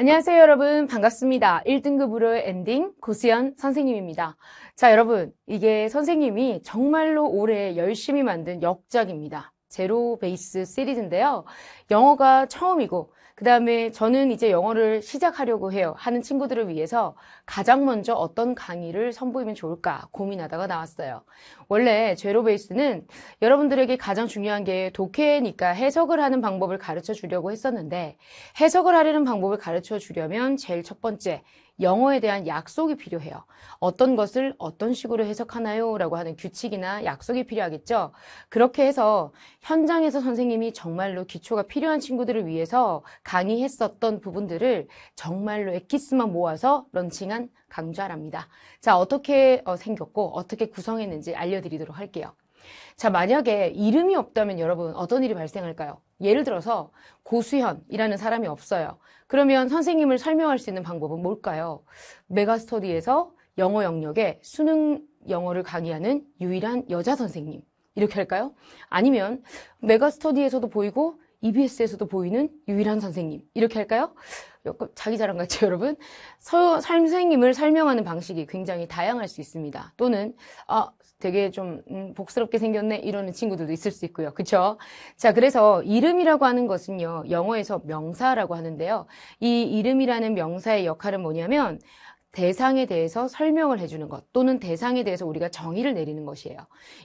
안녕하세요 여러분 반갑습니다 1등급 으로 엔딩 고수연 선생님입니다 자 여러분 이게 선생님이 정말로 올해 열심히 만든 역작입니다 제로 베이스 시리즈인데요 영어가 처음이고 그 다음에 저는 이제 영어를 시작하려고 해요. 하는 친구들을 위해서 가장 먼저 어떤 강의를 선보이면 좋을까 고민하다가 나왔어요. 원래 제로베이스는 여러분들에게 가장 중요한 게 독해니까 해석을 하는 방법을 가르쳐 주려고 했었는데 해석을 하려는 방법을 가르쳐 주려면 제일 첫 번째 영어에 대한 약속이 필요해요. 어떤 것을 어떤 식으로 해석하나요? 라고 하는 규칙이나 약속이 필요하겠죠. 그렇게 해서 현장에서 선생님이 정말로 기초가 필요한 친구들을 위해서 강의했었던 부분들을 정말로 엑기스만 모아서 런칭한 강좌랍니다. 자, 어떻게 어, 생겼고 어떻게 구성했는지 알려드리도록 할게요. 자, 만약에 이름이 없다면 여러분 어떤 일이 발생할까요? 예를 들어서 고수현이라는 사람이 없어요. 그러면 선생님을 설명할 수 있는 방법은 뭘까요? 메가스터디에서 영어 영역에 수능 영어를 강의하는 유일한 여자 선생님. 이렇게 할까요? 아니면 메가스터디에서도 보이고 EBS에서도 보이는 유일한 선생님 이렇게 할까요? 자기 자랑 같이 여러분 서, 선생님을 설명하는 방식이 굉장히 다양할 수 있습니다. 또는 아, 되게 좀 음, 복스럽게 생겼네 이러는 친구들도 있을 수 있고요. 그렇죠? 자, 그래서 이름이라고 하는 것은요. 영어에서 명사라고 하는데요. 이 이름이라는 명사의 역할은 뭐냐면 대상에 대해서 설명을 해주는 것 또는 대상에 대해서 우리가 정의를 내리는 것이에요.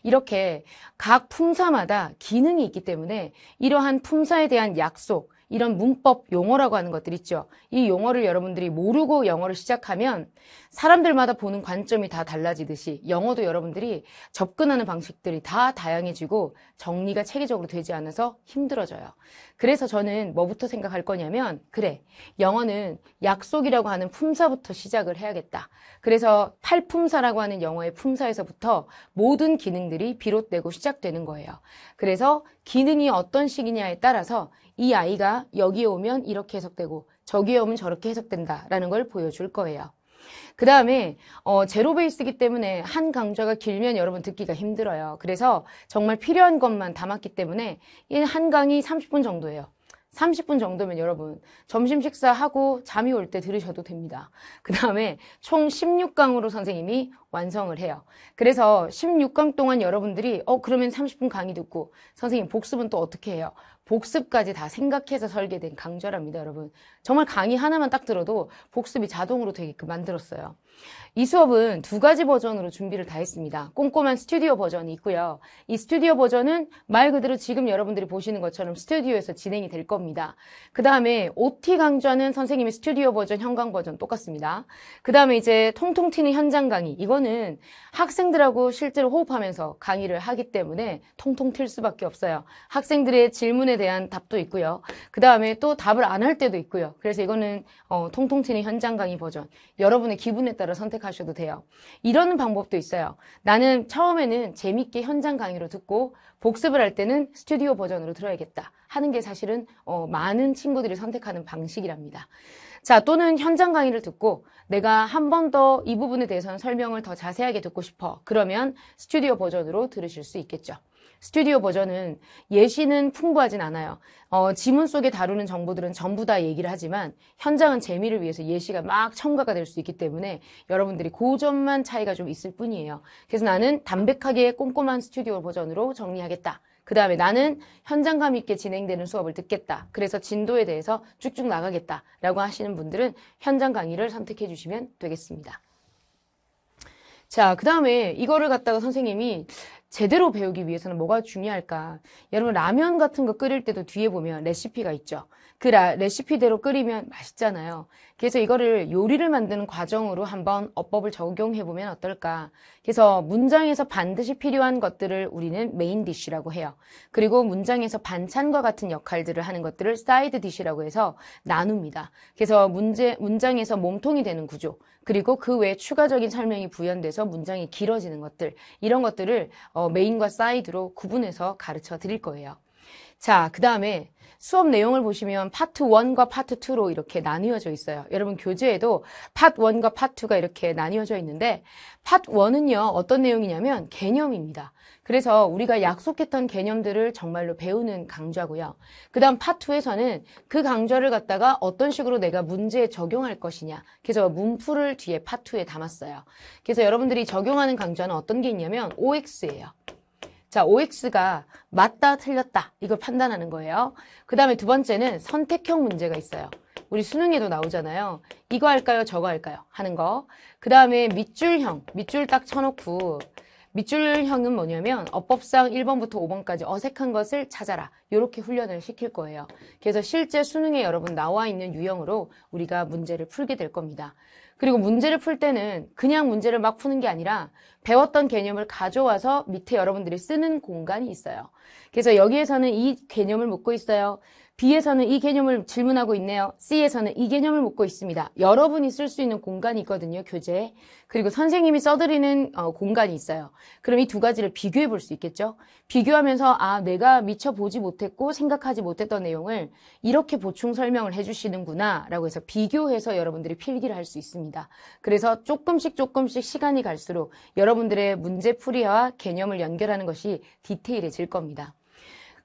이렇게 각 품사마다 기능이 있기 때문에 이러한 품사에 대한 약속, 이런 문법 용어라고 하는 것들 있죠. 이 용어를 여러분들이 모르고 영어를 시작하면 사람들마다 보는 관점이 다 달라지듯이 영어도 여러분들이 접근하는 방식들이 다 다양해지고 정리가 체계적으로 되지 않아서 힘들어져요. 그래서 저는 뭐부터 생각할 거냐면 그래 영어는 약속이라고 하는 품사부터 시작을 해야겠다. 그래서 팔품사라고 하는 영어의 품사에서부터 모든 기능들이 비롯되고 시작되는 거예요. 그래서 기능이 어떤 식이냐에 따라서 이 아이가 여기에 오면 이렇게 해석되고 저기에 오면 저렇게 해석된다라는 걸 보여줄 거예요. 그 다음에 어, 제로 베이스이기 때문에 한 강좌가 길면 여러분 듣기가 힘들어요. 그래서 정말 필요한 것만 담았기 때문에 이 한 강이 30분 정도예요. 30분 정도면 여러분 점심 식사하고 잠이 올 때 들으셔도 됩니다. 그 다음에 총 16강으로 선생님이 완성을 해요. 그래서 16강 동안 여러분들이 어 그러면 30분 강의 듣고 선생님 복습은 또 어떻게 해요? 복습까지 다 생각해서 설계된 강좌랍니다, 여러분. 정말 강의 하나만 딱 들어도 복습이 자동으로 되게끔 만들었어요. 이 수업은 두 가지 버전으로 준비를 다 했습니다. 꼼꼼한 스튜디오 버전이 있고요. 이 스튜디오 버전은 말 그대로 지금 여러분들이 보시는 것처럼 스튜디오에서 진행이 될 겁니다. 그 다음에 OT 강좌는 선생님의 스튜디오 버전, 현강 버전 똑같습니다. 그 다음에 이제 통통 튀는 현장 강의. 이거는 학생들하고 실제로 호흡하면서 강의를 하기 때문에 통통 튈 수밖에 없어요. 학생들의 질문에 대한 답도 있고요. 그 다음에 또 답을 안 할 때도 있고요. 그래서 이거는 어, 통통 튀는 현장 강의 버전. 여러분의 기분에 따라 강사 선택하셔도 돼요. 이런 방법도 있어요. 나는 처음에는 재밌게 현장 강의로 듣고 복습을 할 때는 스튜디오 버전으로 들어야겠다 하는 게 사실은 어, 많은 친구들이 선택하는 방식이랍니다. 자, 또는 현장 강의를 듣고 내가 한 번 더 이 부분에 대해서는 설명을 더 자세하게 듣고 싶어. 그러면 스튜디오 버전으로 들으실 수 있겠죠. 스튜디오 버전은 예시는 풍부하진 않아요. 어, 지문 속에 다루는 정보들은 전부 다 얘기를 하지만 현장은 재미를 위해서 예시가 막 첨가가 될 수 있기 때문에 여러분들이 그 점만 차이가 좀 있을 뿐이에요. 그래서 나는 담백하게 꼼꼼한 스튜디오 버전으로 정리하겠다. 그 다음에 나는 현장감 있게 진행되는 수업을 듣겠다. 그래서 진도에 대해서 쭉쭉 나가겠다. 라고 하시는 분들은 현장 강의를 선택해 주시면 되겠습니다. 자, 그 다음에 이거를 갖다가 선생님이 제대로 배우기 위해서는 뭐가 중요할까? 여러분 라면 같은 거 끓일 때도 뒤에 보면 레시피가 있죠. 그 라, 레시피대로 끓이면 맛있잖아요. 그래서 이거를 요리를 만드는 과정으로 한번 어법을 적용해 보면 어떨까? 그래서 문장에서 반드시 필요한 것들을 우리는 메인 디쉬라고 해요. 그리고 문장에서 반찬과 같은 역할들을 하는 것들을 사이드 디쉬라고 해서 나눕니다. 그래서 문제, 문장에서 몸통이 되는 구조, 그리고 그 외에 추가적인 설명이 부연돼서 문장이 길어지는 것들, 이런 것들을 어, 메인과 사이드로 구분해서 가르쳐 드릴 거예요. 자, 그 다음에 수업 내용을 보시면 파트 1과 파트 2로 이렇게 나뉘어져 있어요. 여러분 교재에도 파트 1과 파트 2가 이렇게 나뉘어져 있는데 파트 1은요 어떤 내용이냐면 개념입니다. 그래서 우리가 약속했던 개념들을 정말로 배우는 강좌고요. 그 다음 파트 2에서는 그 강좌를 갖다가 어떤 식으로 내가 문제에 적용할 것이냐 그래서 문풀을 뒤에 파트 2에 담았어요. 그래서 여러분들이 적용하는 강좌는 어떤 게 있냐면 OX예요. 자, OX가 맞다, 틀렸다 이걸 판단하는 거예요. 그 다음에 두 번째는 선택형 문제가 있어요. 우리 수능에도 나오잖아요. 이거 할까요? 저거 할까요? 하는 거. 그 다음에 밑줄형, 밑줄 딱 쳐놓고 밑줄형은 뭐냐면 어법상 1번부터 5번까지 어색한 것을 찾아라 이렇게 훈련을 시킬 거예요. 그래서 실제 수능에 여러분 나와 있는 유형으로 우리가 문제를 풀게 될 겁니다. 그리고 문제를 풀 때는 그냥 문제를 막 푸는 게 아니라 배웠던 개념을 가져와서 밑에 여러분들이 쓰는 공간이 있어요. 그래서 여기에서는 이 개념을 묻고 있어요. B에서는 이 개념을 질문하고 있네요. C에서는 이 개념을 묻고 있습니다. 여러분이 쓸 수 있는 공간이 있거든요, 교재에. 그리고 선생님이 써드리는 어, 공간이 있어요. 그럼 이 두 가지를 비교해 볼 수 있겠죠? 비교하면서 아, 내가 미처 보지 못했고 생각하지 못했던 내용을 이렇게 보충 설명을 해주시는구나 라고 해서 비교해서 여러분들이 필기를 할 수 있습니다. 그래서 조금씩 조금씩 시간이 갈수록 여러분들의 문제풀이와 개념을 연결하는 것이 디테일해질 겁니다.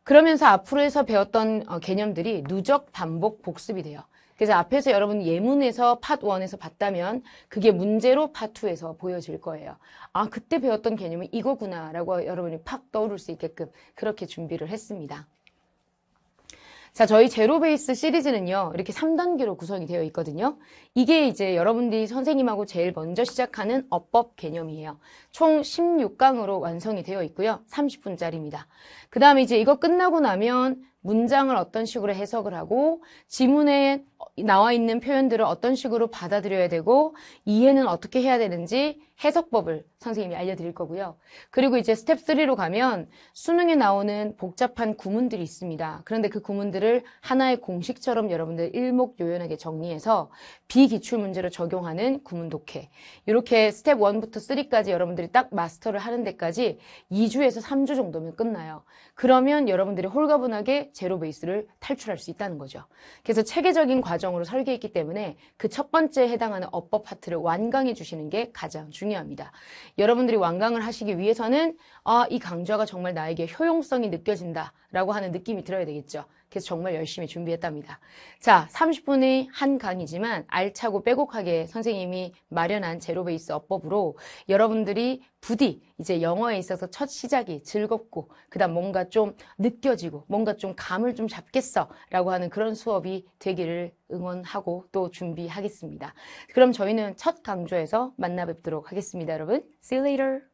그러면서 앞으로에서 배웠던 어, 개념들이 누적 반복 복습이 돼요. 그래서 앞에서 여러분 예문에서 팟 1에서 봤다면 그게 문제로 팟 2에서 보여질 거예요. 아, 그때 배웠던 개념은 이거구나라고 여러분이 팍 떠오를 수 있게끔 그렇게 준비를 했습니다. 자, 저희 제로베이스 시리즈는요, 이렇게 3단계로 구성이 되어 있거든요. 이게 이제 여러분들이 선생님하고 제일 먼저 시작하는 어법 개념이에요. 총 16강으로 완성이 되어 있고요. 30분짜리입니다. 그 다음에 이제 이거 끝나고 나면 문장을 어떤 식으로 해석을 하고 지문에 나와 있는 표현들을 어떤 식으로 받아들여야 되고 이해는 어떻게 해야 되는지 해석법을 선생님이 알려드릴 거고요. 그리고 이제 스텝 3로 가면 수능에 나오는 복잡한 구문들이 있습니다. 그런데 그 구문들을 하나의 공식처럼 여러분들 일목요연하게 정리해서 비기출문제로 적용하는 구문독해 이렇게 스텝 1부터 3까지 여러분들이 딱 마스터를 하는 데까지 2주에서 3주 정도면 끝나요. 그러면 여러분들이 홀가분하게 제로 베이스를 탈출할 수 있다는 거죠. 그래서 체계적인 과정으로 설계했기 때문에 그 첫 번째 에 해당하는 어법 파트를 완강해 주시는 게 가장 중요합니다. 여러분들이 완강을 하시기 위해서는 아, 이 강좌가 정말 나에게 효용성이 느껴진다라고 하는 느낌이 들어야 되겠죠. 그래서 정말 열심히 준비했답니다. 자, 30분의 한 강이지만 알차고 빼곡하게 선생님이 마련한 제로베이스 어법으로 여러분들이 부디 이제 영어에 있어서 첫 시작이 즐겁고 그다음 뭔가 좀 느껴지고 뭔가 좀 감을 좀 잡겠어라고 하는 그런 수업이 되기를 응원하고 또 준비하겠습니다. 그럼 저희는 첫강조에서 만나 뵙도록 하겠습니다, 여러분. See you later.